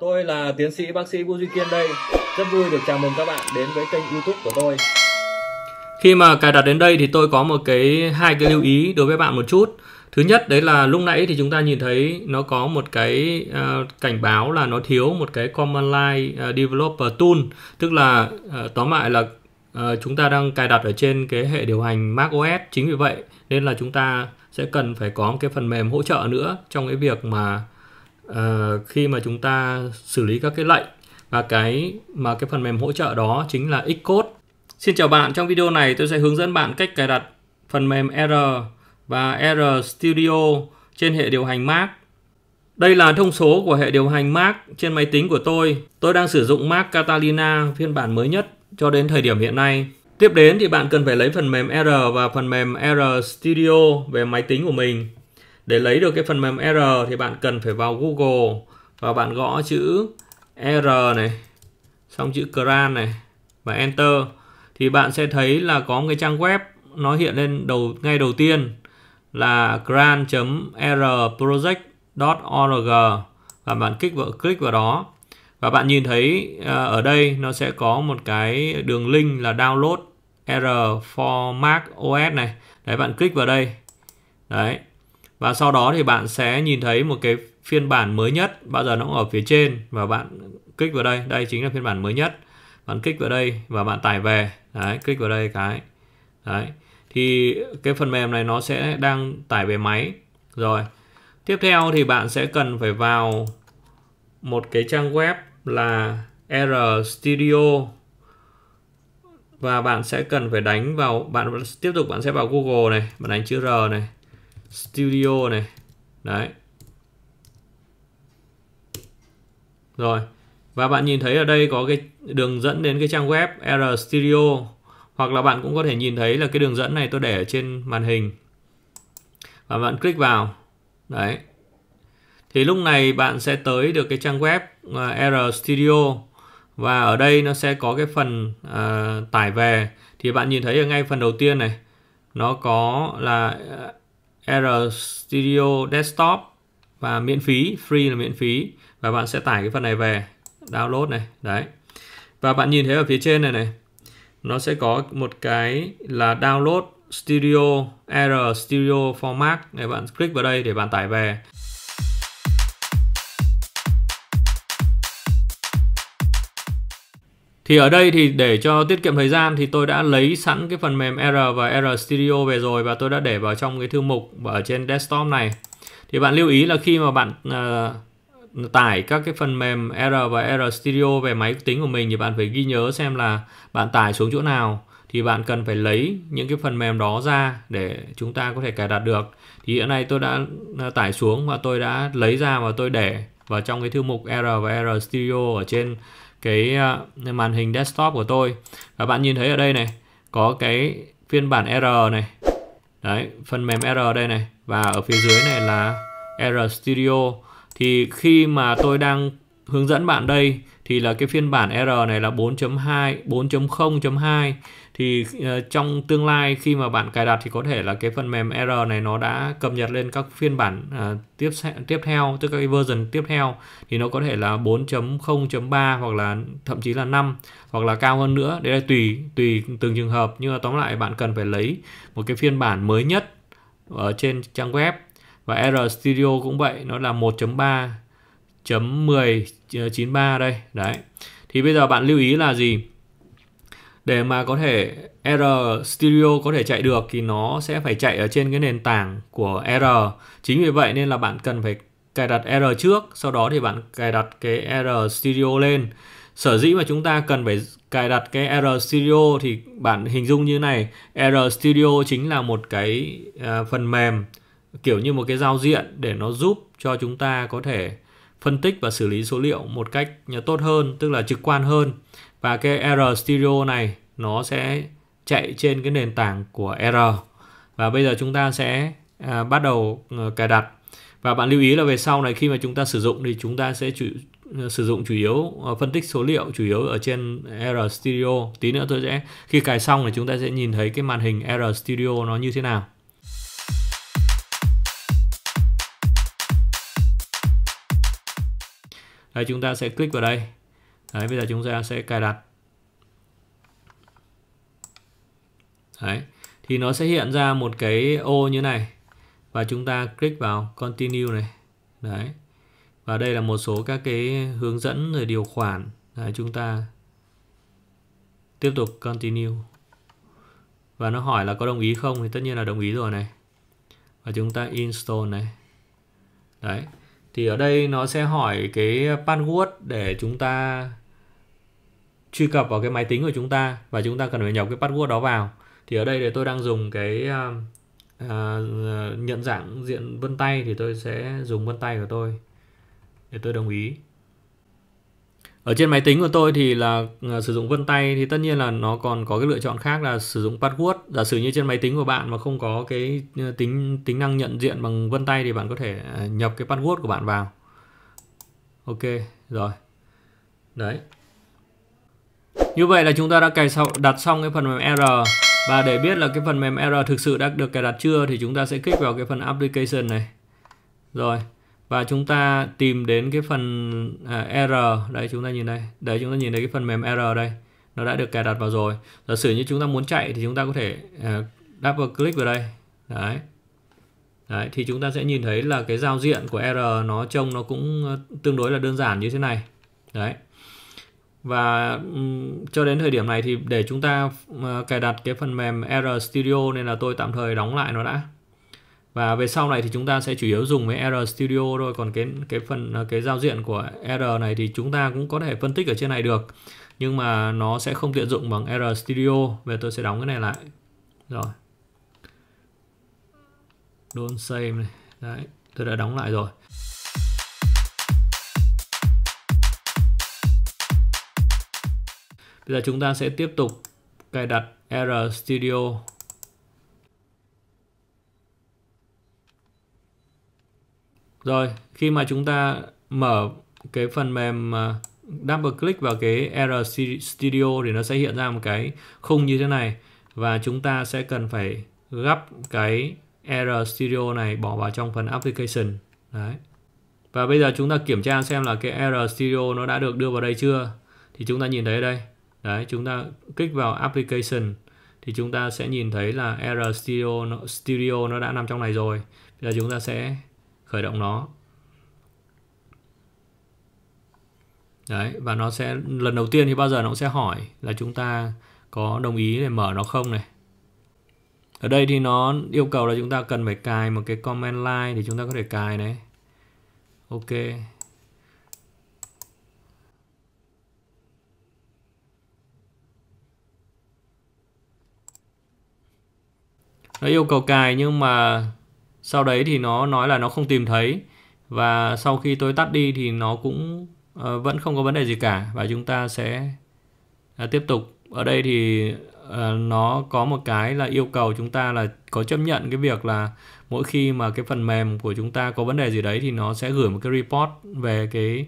Tôi là tiến sĩ bác sĩ Vũ Duy Kiên đây. Rất vui được chào mừng các bạn đến với kênh YouTube của tôi. Khi mà cài đặt đến đây thì tôi có một cái hai cái lưu ý đối với bạn một chút. Thứ nhất đấy là lúc nãy thì chúng ta nhìn thấy nó có một cái uh, cảnh báo là nó thiếu một cái command line uh, developer tool, tức là uh, tóm lại là uh, chúng ta đang cài đặt ở trên cái hệ điều hành Mac OS. chính vì vậy nên là chúng ta sẽ cần phải có một cái phần mềm hỗ trợ nữa trong cái việc mà uh, khi mà chúng ta xử lý các cái lệnh và cái mà cái phần mềm hỗ trợ đó chính là Xcode. Xin chào bạn, trong video này tôi sẽ hướng dẫn bạn cách cài đặt phần mềm R và R Studio trên hệ điều hành Mac. Đây là thông số của hệ điều hành Mac trên máy tính của tôi. Tôi đang sử dụng Mac Catalina phiên bản mới nhất cho đến thời điểm hiện nay. Tiếp đến thì bạn cần phải lấy phần mềm R và phần mềm R Studio về máy tính của mình để lấy được cái phần mềm R thì bạn cần phải vào Google và bạn gõ chữ R này xong chữ CRAN này và Enter thì bạn sẽ thấy là có một cái trang web nó hiện lên đầu ngay đầu tiên là cran.rproject.org và bạn kích vào click vào đó và bạn nhìn thấy à, ở đây nó sẽ có một cái đường link là download R for Mac OS này đấy bạn click vào đây đấy và sau đó thì bạn sẽ nhìn thấy một cái phiên bản mới nhất bao giờ nó cũng ở phía trên và bạn kích vào đây đây chính là phiên bản mới nhất bạn kích vào đây và bạn tải về đấy kích vào đây cái đấy thì cái phần mềm này nó sẽ đang tải về máy rồi tiếp theo thì bạn sẽ cần phải vào một cái trang web là R Studio và bạn sẽ cần phải đánh vào bạn tiếp tục bạn sẽ vào Google này bạn đánh chữ R này studio này đấy rồi và bạn nhìn thấy ở đây có cái đường dẫn đến cái trang web R Studio hoặc là bạn cũng có thể nhìn thấy là cái đường dẫn này tôi để ở trên màn hình và bạn click vào đấy thì lúc này bạn sẽ tới được cái trang web à, R Studio và ở đây nó sẽ có cái phần uh, tải về thì bạn nhìn thấy ở ngay phần đầu tiên này nó có là à, R Studio Desktop và miễn phí, free là miễn phí và bạn sẽ tải cái phần này về download này, đấy. Và bạn nhìn thấy ở phía trên này này, nó sẽ có một cái là download Studio R Studio Format này bạn click vào đây để bạn tải về thì ở đây thì để cho tiết kiệm thời gian thì tôi đã lấy sẵn cái phần mềm R và R Studio về rồi và tôi đã để vào trong cái thư mục ở trên desktop này thì bạn lưu ý là khi mà bạn uh, tải các cái phần mềm R và R Studio về máy tính của mình thì bạn phải ghi nhớ xem là bạn tải xuống chỗ nào thì bạn cần phải lấy những cái phần mềm đó ra để chúng ta có thể cài đặt được thì hiện nay tôi đã ờ, tải xuống và tôi đã lấy ra và tôi để vào trong cái thư mục R và R Studio ở trên cái à, màn hình desktop của tôi và bạn nhìn thấy ở đây này có cái phiên bản R này đấy phần mềm R đây này và ở phía dưới này là R Studio thì khi mà tôi đang hướng dẫn bạn đây thì là cái phiên bản R này là 4.2 4.0.2 thì uh, trong tương lai khi mà bạn cài đặt thì có thể là cái phần mềm R này nó đã cập nhật lên các phiên bản uh, tiếp tiếp theo tức các cái version tiếp theo thì nó có thể là 4.0.3 hoặc là thậm chí là 5 hoặc là cao hơn nữa đấy là tùy tùy từng trường hợp nhưng mà tóm lại bạn cần phải lấy một cái phiên bản mới nhất ở trên trang web và R Studio cũng vậy nó là 1.3 chấm 10 93 đây đấy thì bây giờ bạn lưu ý là gì để mà có thể R Studio có thể chạy được thì nó sẽ phải chạy ở trên cái nền tảng của R chính vì vậy nên là bạn cần phải cài đặt R trước sau đó thì bạn cài đặt cái R Studio lên sở dĩ mà chúng ta cần phải cài đặt cái R Studio thì bạn hình dung như này R Studio chính là một cái à, phần mềm kiểu như một cái giao diện để nó giúp cho chúng ta có thể phân tích và xử lý số liệu một cách à, tốt hơn tức là trực quan hơn và cái R Studio này nó sẽ chạy trên cái nền tảng của R và bây giờ chúng ta sẽ à, bắt đầu ờ, cài đặt và bạn lưu ý là về sau này khi mà chúng ta sử dụng thì chúng ta sẽ chủ, ờ, sử dụng chủ yếu ờ, phân tích số liệu chủ yếu ở trên R Studio tí nữa tôi sẽ khi cài xong thì chúng ta sẽ nhìn thấy cái màn hình R Studio nó như thế nào Đây, chúng ta sẽ click vào đây Đấy, bây giờ chúng ta sẽ cài đặt. Đấy, thì nó sẽ hiện ra một cái ô như này và chúng ta click vào continue này. Đấy. Và đây là một số các cái hướng dẫn rồi điều khoản. Đấy, chúng ta tiếp tục continue. Và nó hỏi là có đồng ý không thì tất nhiên là đồng ý rồi này. Và chúng ta install này. Đấy. Thì ở đây nó sẽ hỏi cái password để chúng ta truy cập vào cái máy tính của chúng ta và chúng ta cần phải nhập cái password đó vào thì ở đây thì tôi đang dùng cái uh, uh, nhận dạng diện vân tay thì tôi sẽ dùng vân tay của tôi để tôi đồng ý ở trên máy tính của tôi thì là à, sử dụng vân tay thì tất nhiên là nó còn có cái lựa chọn khác là sử dụng password giả sử như trên máy tính của bạn mà không có cái tính tính năng nhận diện bằng vân tay thì bạn có thể nhập cái password của bạn vào ok rồi đấy như vậy là chúng ta đã cài xong, đặt xong cái phần mềm error và để biết là cái phần mềm error thực sự đã được cài đặt chưa thì chúng ta sẽ kích vào cái phần application này. Rồi, và chúng ta tìm đến cái phần à, error, đấy chúng ta nhìn đây, đấy chúng ta nhìn thấy cái phần mềm error đây. Nó đã được cài đặt vào rồi. Giả sử như chúng ta muốn chạy thì chúng ta có thể à, double click vào đây. Đấy. Đấy, thì chúng ta sẽ nhìn thấy là cái giao diện của error nó trông nó cũng ờ, tương đối là đơn giản như thế này. Đấy và cho đến thời điểm này thì để chúng ta ờ, cài đặt cái phần mềm R Studio nên là tôi tạm thời đóng lại nó đã và về sau này thì chúng ta sẽ chủ yếu dùng với R Studio thôi còn cái cái phần ờ, cái giao diện của R này thì chúng ta cũng có thể phân tích ở trên này được nhưng mà nó sẽ không tiện dụng bằng R Studio về tôi sẽ đóng cái này lại rồi don't save này đấy tôi đã đóng lại rồi Bây giờ chúng ta sẽ tiếp tục cài đặt R Studio. Rồi, khi mà chúng ta mở cái phần mềm à, double click vào cái R Studio thì nó sẽ hiện ra một cái khung như thế này và chúng ta sẽ cần phải gấp cái R Studio này bỏ vào trong phần application. Đấy. Và bây giờ chúng ta kiểm tra xem là cái R Studio nó đã được đưa vào đây chưa. Thì chúng ta nhìn thấy đây, đấy chúng ta kích vào application thì chúng ta sẽ nhìn thấy là R Studio nó, Studio nó đã nằm trong này rồi bây giờ chúng ta sẽ khởi động nó đấy và nó sẽ lần đầu tiên thì bao giờ nó cũng sẽ hỏi là chúng ta có đồng ý để mở nó không này ở đây thì nó yêu cầu là chúng ta cần phải cài một cái command line thì chúng ta có thể cài này ok nó yêu cầu cài nhưng mà sau đấy thì nó nói là nó không tìm thấy và sau khi tôi tắt đi thì nó cũng uh, vẫn không có vấn đề gì cả và chúng ta sẽ uh, tiếp tục ở đây thì uh, nó có một cái là yêu cầu chúng ta là có chấp nhận cái việc là mỗi khi mà cái phần mềm của chúng ta có vấn đề gì đấy thì nó sẽ gửi một cái report về cái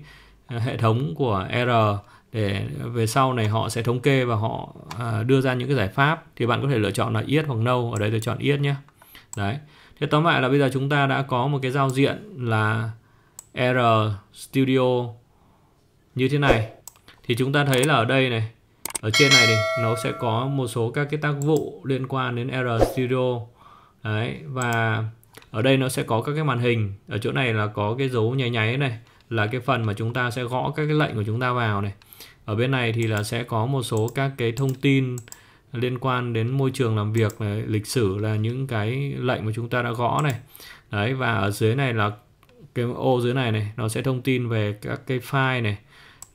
hệ thống của error để về sau này họ sẽ thống kê và họ à, đưa ra những cái giải pháp thì bạn có thể lựa chọn là yết hoặc no ở đây tôi chọn yết nhé đấy thế tóm lại là bây giờ chúng ta đã có một cái giao diện là R Studio như thế này thì chúng ta thấy là ở đây này ở trên này thì nó sẽ có một số các cái tác vụ liên quan đến R Studio đấy và ở đây nó sẽ có các cái màn hình ở chỗ này là có cái dấu nháy nháy này là cái phần mà chúng ta sẽ gõ các cái lệnh của chúng ta vào này ở bên này thì là sẽ có một số các cái thông tin liên quan đến môi trường làm việc này, lịch sử là những cái lệnh mà chúng ta đã gõ này đấy và ở dưới này là cái ô dưới này này nó sẽ thông tin về các cái file này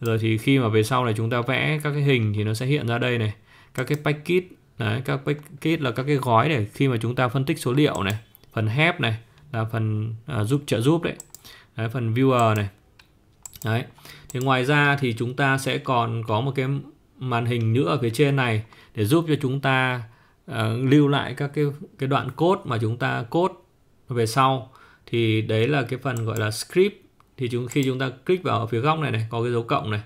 rồi thì khi mà về sau này chúng ta vẽ các cái hình thì nó sẽ hiện ra đây này các cái packet đấy các packet là các cái gói để khi mà chúng ta phân tích số liệu này phần help này là phần à, giúp trợ giúp đấy đấy phần viewer này đấy thì ngoài ra thì chúng ta sẽ còn có một cái màn hình nữa ở phía trên này để giúp cho chúng ta uh, lưu lại các cái cái đoạn code mà chúng ta code về sau thì đấy là cái phần gọi là script thì chúng khi chúng ta click vào phía góc này này có cái dấu cộng này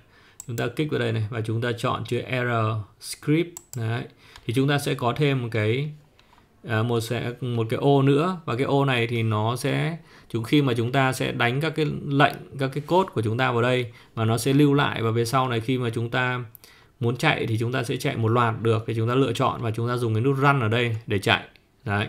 chúng ta click vào đây này và chúng ta chọn chữ error script đấy thì chúng ta sẽ có thêm một cái Ờ, một sẽ một cái ô nữa và cái ô này thì nó sẽ chúng khi mà chúng ta sẽ đánh các cái lệnh các cái cốt của chúng ta vào đây và nó sẽ lưu lại và về sau này khi mà chúng ta muốn chạy thì chúng ta sẽ chạy một loạt được thì chúng ta lựa chọn và chúng ta dùng cái nút run ở đây để chạy đấy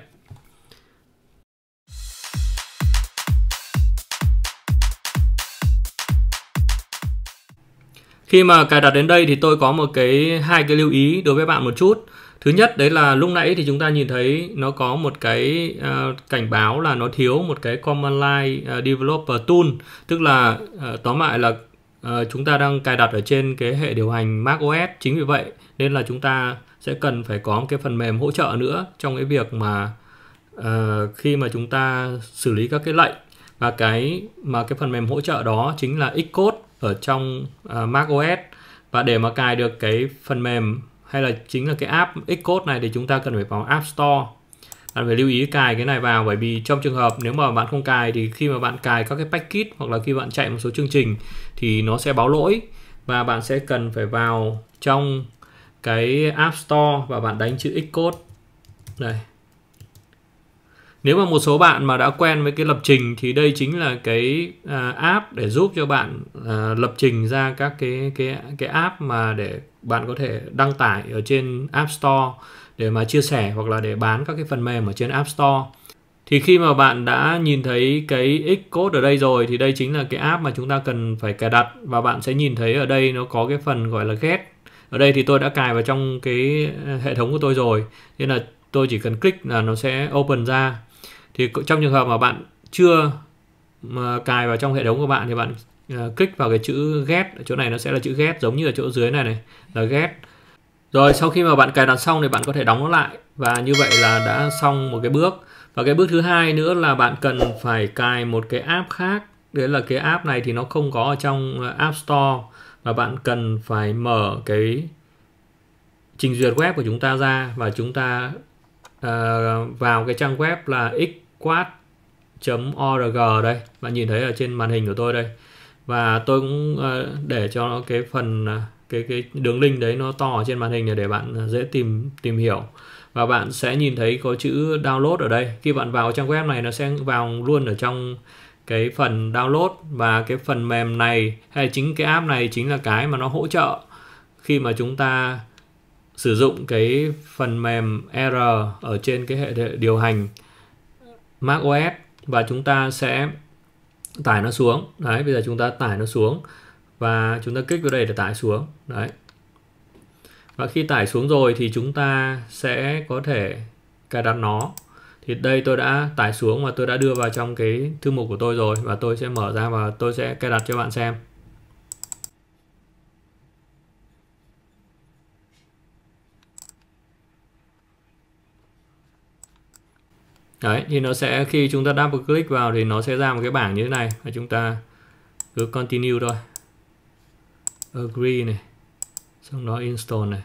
khi mà cài đặt đến đây thì tôi có một cái hai cái lưu ý đối với bạn một chút thứ nhất đấy là lúc nãy thì chúng ta nhìn thấy nó có một cái uh, cảnh báo là nó thiếu một cái command line uh, developer tool tức là uh, tóm lại là uh, chúng ta đang cài đặt ở trên cái hệ điều hành Mac OS chính vì vậy nên là chúng ta sẽ cần phải có một cái phần mềm hỗ trợ nữa trong cái việc mà uh, khi mà chúng ta xử lý các cái lệnh và cái mà cái phần mềm hỗ trợ đó chính là Xcode ở trong uh, Mac và để mà cài được cái phần mềm hay là chính là cái app Xcode này thì chúng ta cần phải vào App Store bạn phải lưu ý cài cái này vào bởi vì trong trường hợp nếu mà bạn không cài thì khi mà bạn cài các cái package hoặc là khi bạn chạy một số chương trình thì nó sẽ báo lỗi và bạn sẽ cần phải vào trong cái App Store và bạn đánh chữ Xcode đây nếu mà một số bạn mà đã quen với cái lập trình thì đây chính là cái à, app để giúp cho bạn à, lập trình ra các cái cái cái app mà để bạn có thể đăng tải ở trên App Store để mà chia sẻ hoặc là để bán các cái phần mềm ở trên App Store thì khi mà bạn đã nhìn thấy cái Xcode ở đây rồi thì đây chính là cái app mà chúng ta cần phải cài đặt và bạn sẽ nhìn thấy ở đây nó có cái phần gọi là get ở đây thì tôi đã cài vào trong cái ờ, hệ thống của tôi rồi nên là tôi chỉ cần click là nó sẽ open ra thì trong trường hợp mà bạn chưa mà cài vào trong hệ thống của bạn thì bạn uh, kích vào cái chữ get ở chỗ này nó sẽ là chữ get giống như ở chỗ dưới này này là get rồi sau khi mà bạn cài đặt xong thì bạn có thể đóng nó lại và như vậy là đã xong một cái bước và cái bước thứ hai nữa là bạn cần phải cài một cái app khác đấy là cái app này thì nó không có ở trong app store và bạn cần phải mở cái trình duyệt web của chúng ta ra và chúng ta uh, vào cái trang web là xquad.org đây bạn nhìn thấy ở trên màn hình của tôi đây và tôi cũng ờ, để cho cái phần ờ, cái cái đường link đấy nó to ở trên màn hình để bạn ờ, dễ tìm tìm hiểu và bạn sẽ nhìn thấy có chữ download ở đây khi bạn vào trang web này nó sẽ vào luôn ở trong cái phần download và cái phần mềm này hay chính cái app này chính là cái mà nó hỗ trợ khi mà chúng ta sử dụng cái phần mềm R ở trên cái hệ điều hành macOS và chúng ta sẽ tải nó xuống đấy bây giờ chúng ta tải nó xuống và chúng ta kích vào đây để tải xuống đấy và khi tải xuống rồi thì chúng ta sẽ có thể cài đặt nó thì đây tôi đã tải xuống và tôi đã đưa vào trong cái thư mục của tôi rồi và tôi sẽ mở ra và tôi sẽ cài đặt cho bạn xem đấy thì nó sẽ khi chúng ta double click vào thì nó sẽ ra một cái bảng như thế này và chúng ta cứ continue thôi agree này xong đó install này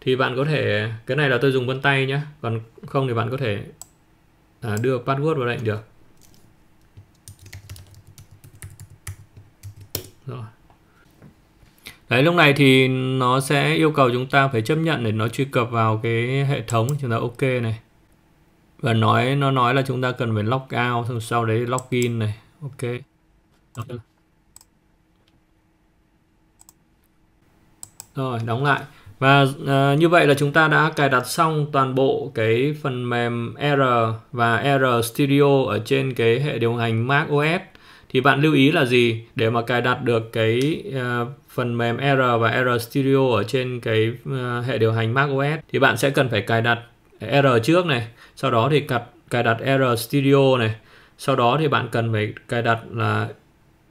thì bạn có thể cái này là tôi dùng vân tay nhá, còn không thì bạn có thể à, đưa password vào lệnh được rồi đấy lúc này thì nó sẽ yêu cầu chúng ta phải chấp nhận để nó truy cập vào cái hệ thống chúng ta ok này và nói nó nói là chúng ta cần phải log out xong sau đấy log in này ok rồi đóng lại và uh, như vậy là chúng ta đã cài đặt xong toàn bộ cái phần mềm R và R Studio ở trên cái hệ điều hành Mac OS thì bạn lưu ý là gì để mà cài đặt được cái uh, phần mềm R và R Studio ở trên cái uh, hệ điều hành Mac OS thì bạn sẽ cần phải cài đặt R trước này sau đó thì cặt cài đặt R Studio này sau đó thì bạn cần phải cài đặt là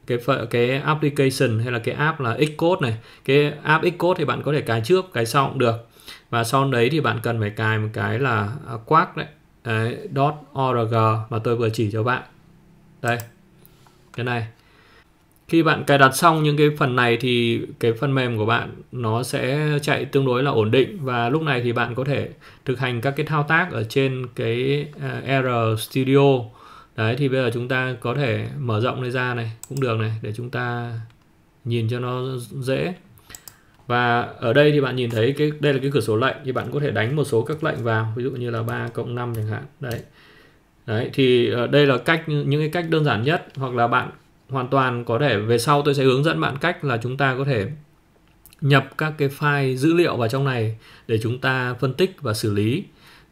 cái cái application hay là cái app là Xcode này cái app Xcode thì bạn có thể cài trước cài sau cũng được và sau đấy thì bạn cần phải cài một cái là à, Quark đấy, đấy .org mà tôi vừa chỉ cho bạn đây cái này khi bạn cài đặt xong những cái phần này thì cái phần mềm của bạn nó sẽ chạy tương đối là ổn định và lúc này thì bạn có thể thực hành các cái thao tác ở trên cái à, R Studio đấy thì bây giờ chúng ta có thể mở rộng này ra này cũng được này để chúng ta nhìn cho nó dễ và ở đây thì bạn nhìn thấy cái đây là cái cửa sổ lệnh thì bạn có thể đánh một số các lệnh vào ví dụ như là 3 cộng 5 chẳng hạn đấy đấy thì ờ, đây là cách những cái cách đơn giản nhất hoặc là bạn hoàn toàn có thể về sau tôi sẽ hướng dẫn bạn cách là chúng ta có thể nhập các cái file dữ liệu vào trong này để chúng ta phân tích và xử lý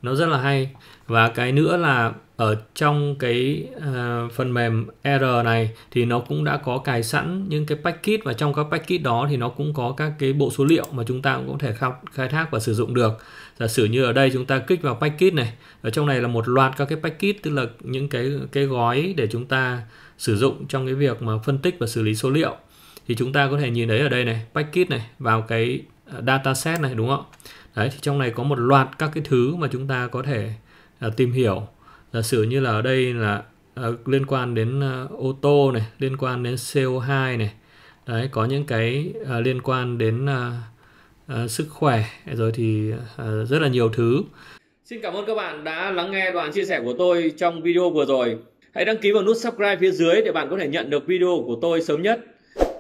nó rất là hay và cái nữa là ở trong cái uh, phần mềm R này thì nó cũng đã có cài sẵn những cái package và trong các package đó thì nó cũng có các cái bộ số liệu mà chúng ta cũng có thể khai thác và sử dụng được. Giả sử như ở đây chúng ta kích vào package này, ở trong này là một loạt các cái package tức là những cái cái gói để chúng ta sử dụng trong cái việc mà phân tích và xử lý số liệu thì chúng ta có thể nhìn thấy ở đây này package này vào cái ờ, dataset này đúng không đấy thì trong này có một loạt các cái thứ mà chúng ta có thể uh, tìm hiểu giả sử như là ở đây là uh, liên quan đến uh, ô tô này liên quan đến CO2 này đấy có những cái uh, liên quan đến uh, uh, sức khỏe rồi thì uh, rất là nhiều thứ Xin cảm ơn các bạn đã lắng nghe đoạn chia sẻ của tôi trong video vừa rồi. Hãy đăng ký vào nút subscribe phía dưới để bạn có thể nhận được video của tôi sớm nhất.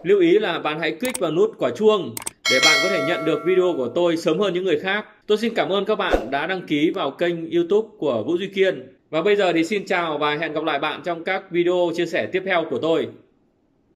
Lưu ý là bạn hãy click vào nút quả chuông để bạn có thể nhận được video của tôi sớm hơn những người khác. Tôi xin cảm ơn các bạn đã đăng ký vào kênh YouTube của Vũ Duy Kiên. Và bây giờ thì xin chào và hẹn gặp lại bạn trong các video chia sẻ tiếp theo của tôi.